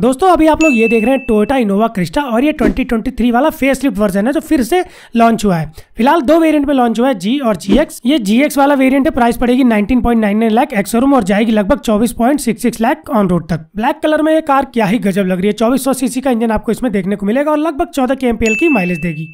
दोस्तों अभी आप लोग ये देख रहे हैं टोयोटा इनोवा क्रिस्टा और ये 2023 वाला फेसलिफ्ट वर्जन है जो फिर से लॉन्च हुआ है फिलहाल दो वेरिएंट में लॉन्च हुआ है जी और जी एक्स ये जी एक्स वाला वेरिएंट है प्राइस पड़ेगी 19.99 लाख एक्सोरूम और जाएगी लगभग 24.66 लाख ऑन रोड तक ब्लैक कलर में ये कार क्या ही गजब लग रही है चौबीस सीसी का इंजन आपको इसमें देखने को मिलेगा और लगभग चौदह के की माइलेज देगी